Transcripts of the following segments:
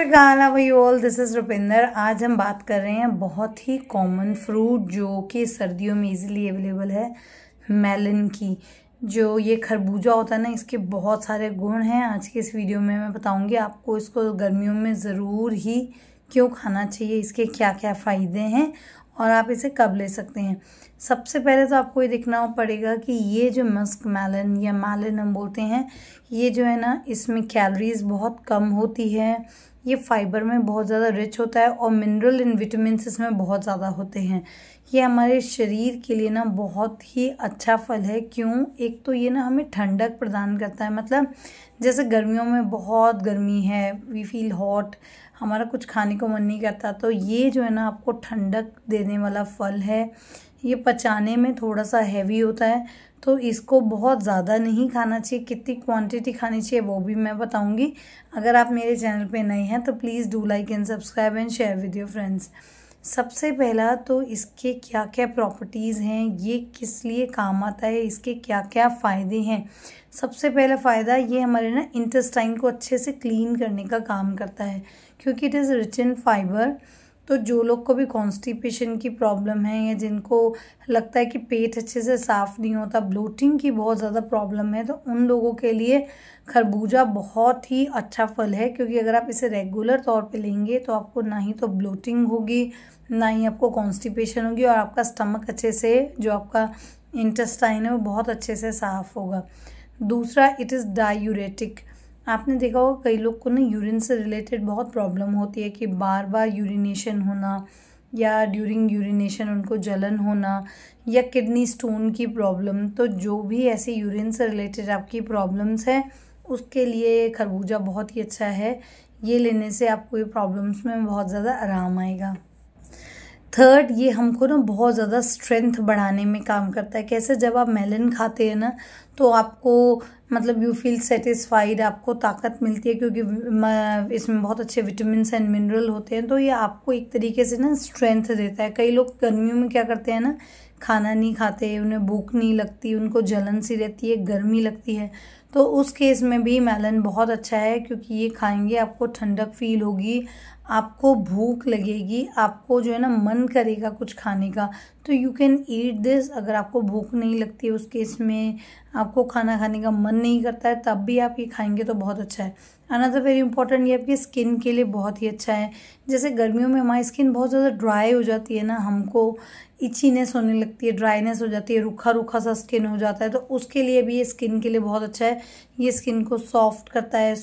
all this is Rupinder आज हम बात कर रहे हैं बहुत ही कॉमन फ्रूट जो कि सर्दियों में इजीली अवेलेबल है मेलन की जो ये खरबूजा होता है ना इसके बहुत सारे गुण हैं आज के इस वीडियो में मैं बताऊंगी आपको इसको गर्मियों में ज़रूर ही क्यों खाना चाहिए इसके क्या क्या फ़ायदे हैं और आप इसे कब ले सकते हैं सबसे पहले तो आपको ये देखना पड़ेगा कि ये जो मस्क मैलन या मैलन हम बोलते हैं ये जो है ना इसमें कैलोरीज बहुत कम होती है ये फाइबर में बहुत ज़्यादा रिच होता है और मिनरल एंड विटामिन इसमें बहुत ज़्यादा होते हैं ये हमारे शरीर के लिए ना बहुत ही अच्छा फल है क्यों एक तो ये ना हमें ठंडक प्रदान करता है मतलब जैसे गर्मियों में बहुत गर्मी है वी फील हॉट हमारा कुछ खाने को मन नहीं करता तो ये जो है ना आपको ठंडक देने वाला फल है ये पचाने में थोड़ा सा हैवी होता है तो इसको बहुत ज़्यादा नहीं खाना चाहिए कितनी क्वांटिटी खानी चाहिए वो भी मैं बताऊंगी अगर आप मेरे चैनल पे नए हैं तो please do like and subscribe and share with your friends सबसे पहला तो इसके क्या क्या प्रॉपर्टीज़ हैं ये किस लिए काम आता है इसके क्या क्या फ़ायदे हैं सबसे पहला फ़ायदा ये हमारे ना इंटेस्टाइन को अच्छे से क्लीन करने का काम करता है क्योंकि it is rich in fibre तो जो लोग को भी कॉन्स्टिपेशन की प्रॉब्लम है या जिनको लगता है कि पेट अच्छे से साफ़ नहीं होता ब्लोटिंग की बहुत ज़्यादा प्रॉब्लम है तो उन लोगों के लिए खरबूजा बहुत ही अच्छा फल है क्योंकि अगर आप इसे रेगुलर तौर पे लेंगे तो आपको ना ही तो ब्लोटिंग होगी ना ही आपको कॉन्स्टिपेशन होगी और आपका स्टमक अच्छे से जो आपका इंटेस्टाइन है वो बहुत अच्छे से साफ़ होगा दूसरा इट इज़ डायूरेटिक आपने देखा होगा कई लोग को ना यूरिन से रिलेटेड बहुत प्रॉब्लम होती है कि बार बार यूरिनेशन होना या ड्यूरिंग यूरिनेशन उनको जलन होना या किडनी स्टोन की प्रॉब्लम तो जो भी ऐसे यूरिन से रिलेटेड आपकी प्रॉब्लम्स हैं उसके लिए खरबूजा बहुत ही अच्छा है ये लेने से आपको ये प्रॉब्लम्स में बहुत ज़्यादा आराम आएगा थर्ड ये हमको ना बहुत ज़्यादा स्ट्रेंथ बढ़ाने में काम करता है कैसे जब आप मेलन खाते हैं ना तो आपको मतलब यू फील सेटिस्फाइड आपको ताकत मिलती है क्योंकि इसमें बहुत अच्छे विटामिन एंड मिनरल होते हैं तो ये आपको एक तरीके से ना स्ट्रेंथ देता है कई लोग गर्मियों में क्या करते हैं ना खाना नहीं खाते उन्हें भूख नहीं लगती उनको जलन सी रहती है गर्मी लगती है तो उस केस में भी मेलन बहुत अच्छा है क्योंकि ये खाएंगे आपको ठंडक फील होगी आपको भूख लगेगी आपको जो है ना मन करेगा कुछ खाने का तो यू कैन ईट दिस अगर आपको भूख नहीं लगती उस केस में आपको खाना खाने का मन नहीं करता है तब भी आप ये खाएंगे तो बहुत अच्छा है अनदर वेरी इंपॉर्टेंट ये आपकी स्किन के लिए बहुत ही अच्छा है जैसे गर्मियों में हमारी स्किन बहुत ज़्यादा ड्राई हो जाती है ना हमको इचीनेस होने लगती है ड्राइनेस हो जाती है रूखा रूखा सा स्किन हो जाता है तो उसके लिए भी ये स्किन के लिए बहुत अच्छा है ये स्किन को सॉफ्ट करता है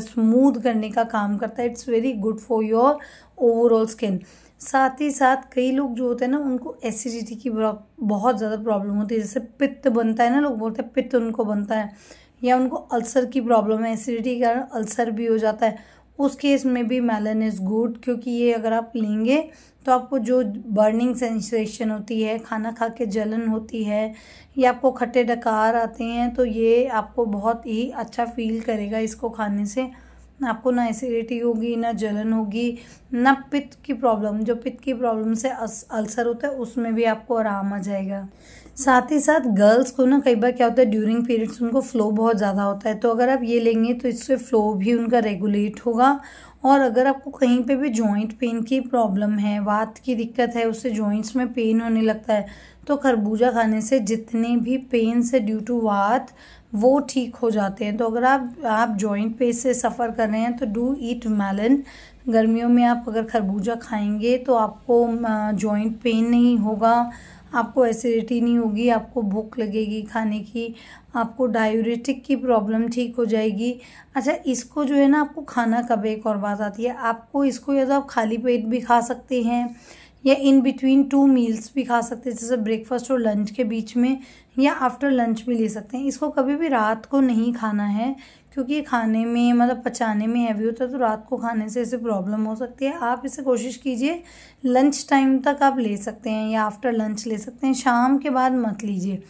स्मूथ करने का काम करता है it's very good for your overall skin साथ ही साथ कई लोग जो होते हैं ना उनको एसिडिटी की बहुत ज़्यादा प्रॉब्लम होती है जैसे पित्त बनता है ना लोग बोलते हैं पित्त उनको बनता है या उनको अल्सर की प्रॉब्लम है एसिडिटी के कारण अल्सर भी हो जाता है उस केस में भी मेलन इज़ गुड क्योंकि ये अगर आप लेंगे तो आपको जो बर्निंग सेंसेशन होती है खाना खा के जलन होती है या आपको खट्टे डकार आते हैं तो ये आपको बहुत ही अच्छा फील करेगा इसको खाने से आपको ना एसिडिटी होगी ना जलन होगी ना पित्त की प्रॉब्लम जो पित्त की प्रॉब्लम से अल्सर होता है उसमें भी आपको आराम आ जाएगा साथ ही साथ गर्ल्स को ना कई बार क्या होता है ड्यूरिंग पीरियड्स उनको फ़्लो बहुत ज़्यादा होता है तो अगर आप ये लेंगे तो इससे फ़्लो भी उनका रेगुलेट होगा और अगर आपको कहीं पे भी जॉइंट पेन की प्रॉब्लम है वात की दिक्कत है उससे जॉइंट्स में पेन होने लगता है तो खरबूजा खाने से जितने भी पेन से ड्यू टू वात वो ठीक हो जाते हैं तो अगर आप आप जॉइंट पेन से सफ़र कर रहे हैं तो डू ईट मेलन गर्मियों में आप अगर खरबूजा खाएंगे तो आपको जॉइंट पेन नहीं होगा आपको एसिडिटी नहीं होगी आपको भूख लगेगी खाने की आपको डायूरेटिक की प्रॉब्लम ठीक हो जाएगी अच्छा इसको जो है ना आपको खाना कब एक और बात आती है आपको इसको या तो आप खाली पेट भी खा सकते हैं या इन बिटवीन टू मील्स भी खा सकते हैं जैसे ब्रेकफास्ट और लंच के बीच में या आफ्टर लंच भी ले सकते हैं इसको कभी भी रात को नहीं खाना है क्योंकि ये खाने में मतलब पचाने में हैवी होता है तो रात को खाने से इसे प्रॉब्लम हो सकती है आप इसे कोशिश कीजिए लंच टाइम तक आप ले सकते हैं या आफ्टर लंच ले सकते हैं शाम के बाद मत लीजिए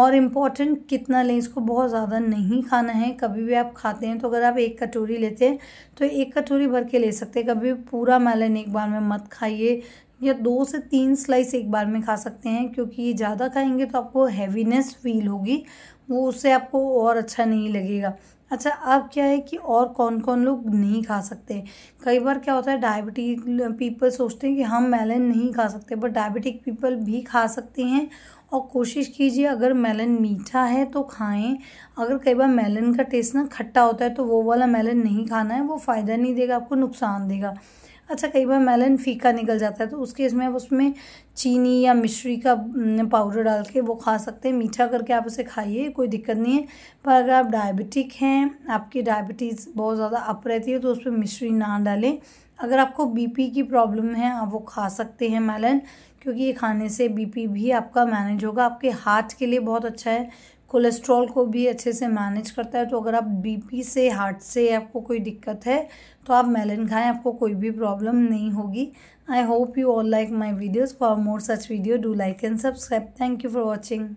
और इम्पॉर्टेंट कितना लें इसको बहुत ज़्यादा नहीं खाना है कभी भी आप खाते हैं तो अगर आप एक कटोरी लेते हैं तो एक कटोरी भर के ले सकते हैं कभी पूरा मैलन एक बार में मत खाइए या दो से तीन स्लाइस एक बार में खा सकते हैं क्योंकि ये ज़्यादा खाएंगे तो आपको हैवीनेस फील होगी वो उससे आपको और अच्छा नहीं लगेगा अच्छा अब क्या है कि और कौन कौन लोग नहीं खा सकते कई बार क्या होता है डायबिटिक पीपल सोचते हैं कि हम मेलन नहीं खा सकते बट डायबिटिक पीपल भी खा सकते हैं और कोशिश कीजिए अगर मेलन मीठा है तो खाएं अगर कई बार मेलन का टेस्ट ना खट्टा होता है तो वो वाला मेलन नहीं खाना है वो फ़ायदा नहीं देगा आपको नुकसान देगा अच्छा कई बार मेलन फीका निकल जाता है तो उस केस में आप उसमें चीनी या मिश्री का पाउडर डाल के वो खा सकते हैं मीठा करके आप उसे खाइए कोई दिक्कत नहीं है पर अगर आप डायबिटिक हैं आपकी डायबिटीज़ बहुत ज़्यादा अप रहती है तो उस पर मिश्री ना डालें अगर आपको बीपी की प्रॉब्लम है आप वो खा सकते हैं मेलन क्योंकि ये खाने से बीपी भी आपका मैनेज होगा आपके हार्ट के लिए बहुत अच्छा है कोलेस्ट्रॉल को भी अच्छे से मैनेज करता है तो अगर आप बीपी से हार्ट से आपको कोई दिक्कत है तो आप मेलन खाएं आपको कोई भी प्रॉब्लम नहीं होगी I hope you all like my videos for more such video do like and subscribe thank you for watching